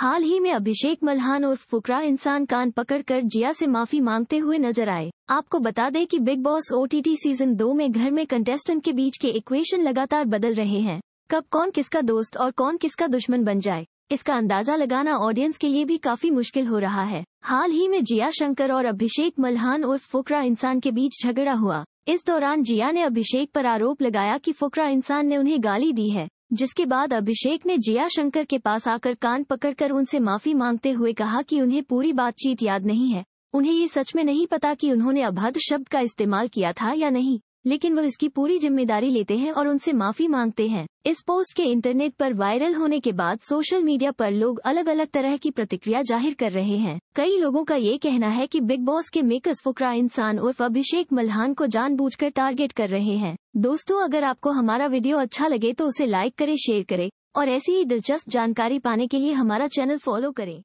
हाल ही में अभिषेक मल्हान और फुकरा इंसान कान पकड़कर जिया से माफी मांगते हुए नजर आए आपको बता दें कि बिग बॉस ओटीटी सीजन दो में घर में कंटेस्टेंट के बीच के इक्वेशन लगातार बदल रहे हैं कब कौन किसका दोस्त और कौन किसका दुश्मन बन जाए इसका अंदाजा लगाना ऑडियंस के लिए भी काफी मुश्किल हो रहा है हाल ही में जिया शंकर और अभिषेक मल्हान और फुकरा इंसान के बीच झगड़ा हुआ इस दौरान जिया ने अभिषेक पर आरोप लगाया कि फुकरा इंसान ने उन्हें गाली दी है जिसके बाद अभिषेक ने जिया शंकर के पास आकर कान पकड़कर उनसे माफी मांगते हुए कहा कि उन्हें पूरी बातचीत याद नहीं है उन्हें ये सच में नहीं पता कि उन्होंने अभद्र शब्द का इस्तेमाल किया था या नहीं लेकिन वह इसकी पूरी जिम्मेदारी लेते हैं और उनसे माफी मांगते हैं इस पोस्ट के इंटरनेट पर वायरल होने के बाद सोशल मीडिया पर लोग अलग अलग तरह की प्रतिक्रिया जाहिर कर रहे हैं कई लोगों का ये कहना है कि बिग बॉस के मेकर्स फुकरा इंसान उर्फ अभिषेक मल्हान को जानबूझकर टारगेट कर रहे हैं दोस्तों अगर आपको हमारा वीडियो अच्छा लगे तो उसे लाइक करे शेयर करे और ऐसी ही दिलचस्प जानकारी पाने के लिए हमारा चैनल फॉलो करें